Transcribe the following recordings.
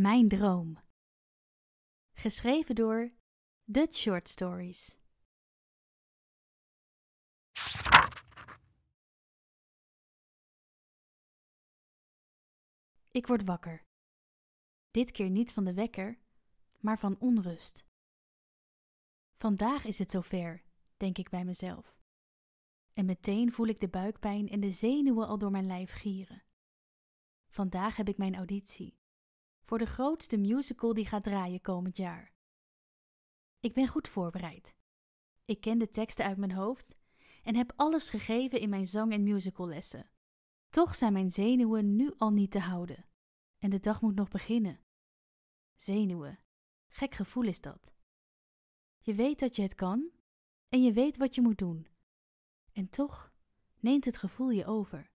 Mijn Droom. Geschreven door The Short Stories. Ik word wakker. Dit keer niet van de wekker, maar van onrust. Vandaag is het zover, denk ik bij mezelf. En meteen voel ik de buikpijn en de zenuwen al door mijn lijf gieren. Vandaag heb ik mijn auditie voor de grootste musical die gaat draaien komend jaar. Ik ben goed voorbereid. Ik ken de teksten uit mijn hoofd en heb alles gegeven in mijn zang- en musicallessen. Toch zijn mijn zenuwen nu al niet te houden. En de dag moet nog beginnen. Zenuwen. Gek gevoel is dat. Je weet dat je het kan en je weet wat je moet doen. En toch neemt het gevoel je over.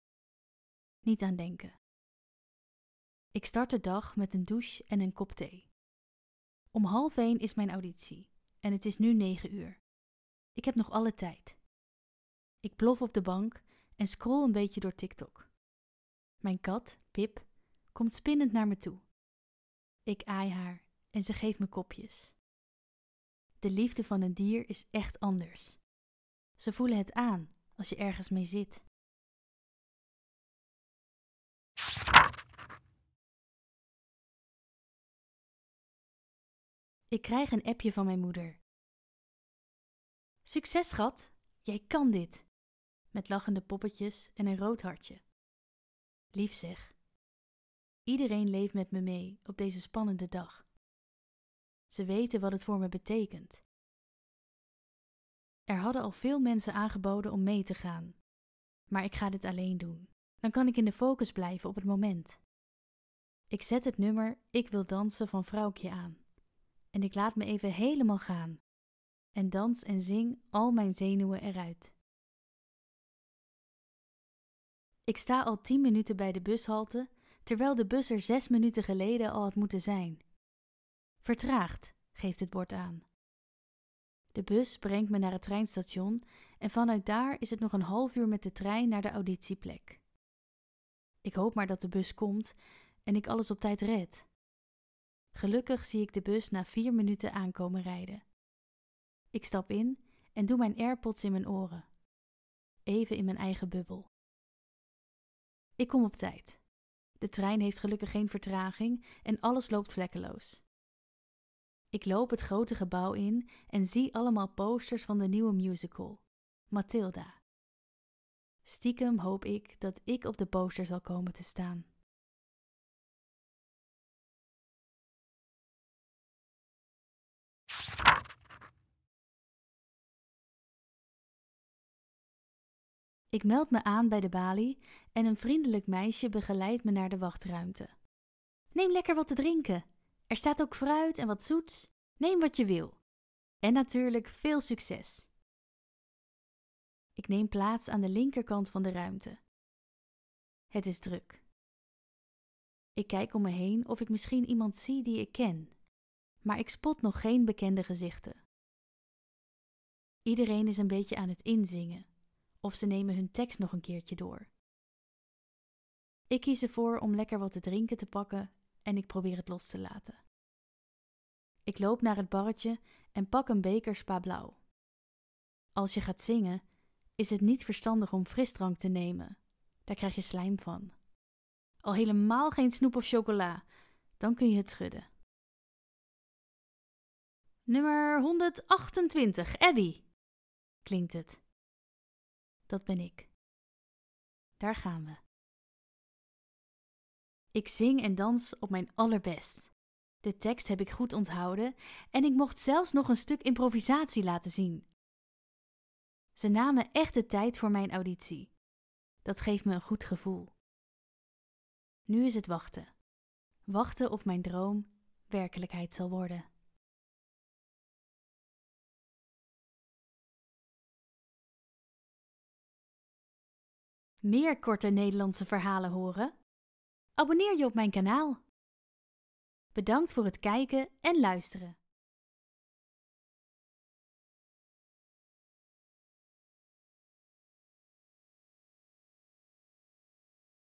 Niet aan denken. Ik start de dag met een douche en een kop thee. Om half één is mijn auditie en het is nu negen uur. Ik heb nog alle tijd. Ik plof op de bank en scroll een beetje door TikTok. Mijn kat, Pip, komt spinnend naar me toe. Ik aai haar en ze geeft me kopjes. De liefde van een dier is echt anders. Ze voelen het aan als je ergens mee zit. Ik krijg een appje van mijn moeder. Succes, schat! Jij kan dit! Met lachende poppetjes en een rood hartje. Lief zeg. Iedereen leeft met me mee op deze spannende dag. Ze weten wat het voor me betekent. Er hadden al veel mensen aangeboden om mee te gaan. Maar ik ga dit alleen doen. Dan kan ik in de focus blijven op het moment. Ik zet het nummer Ik wil dansen van Vrouwkje aan en ik laat me even helemaal gaan. En dans en zing al mijn zenuwen eruit. Ik sta al tien minuten bij de bushalte, terwijl de bus er zes minuten geleden al had moeten zijn. Vertraagd, geeft het bord aan. De bus brengt me naar het treinstation en vanuit daar is het nog een half uur met de trein naar de auditieplek. Ik hoop maar dat de bus komt en ik alles op tijd red. Gelukkig zie ik de bus na vier minuten aankomen rijden. Ik stap in en doe mijn AirPods in mijn oren. Even in mijn eigen bubbel. Ik kom op tijd. De trein heeft gelukkig geen vertraging en alles loopt vlekkeloos. Ik loop het grote gebouw in en zie allemaal posters van de nieuwe musical, Matilda. Stiekem hoop ik dat ik op de poster zal komen te staan. Ik meld me aan bij de balie en een vriendelijk meisje begeleidt me naar de wachtruimte. Neem lekker wat te drinken. Er staat ook fruit en wat zoets. Neem wat je wil. En natuurlijk veel succes. Ik neem plaats aan de linkerkant van de ruimte. Het is druk. Ik kijk om me heen of ik misschien iemand zie die ik ken, maar ik spot nog geen bekende gezichten. Iedereen is een beetje aan het inzingen of ze nemen hun tekst nog een keertje door. Ik kies ervoor om lekker wat te drinken te pakken en ik probeer het los te laten. Ik loop naar het barretje en pak een beker spa blauw. Als je gaat zingen, is het niet verstandig om frisdrank te nemen. Daar krijg je slijm van. Al helemaal geen snoep of chocola, dan kun je het schudden. Nummer 128, Abby, klinkt het dat ben ik. Daar gaan we. Ik zing en dans op mijn allerbest. De tekst heb ik goed onthouden en ik mocht zelfs nog een stuk improvisatie laten zien. Ze namen echt de tijd voor mijn auditie. Dat geeft me een goed gevoel. Nu is het wachten. Wachten of mijn droom werkelijkheid zal worden. meer korte Nederlandse verhalen horen? Abonneer je op mijn kanaal. Bedankt voor het kijken en luisteren.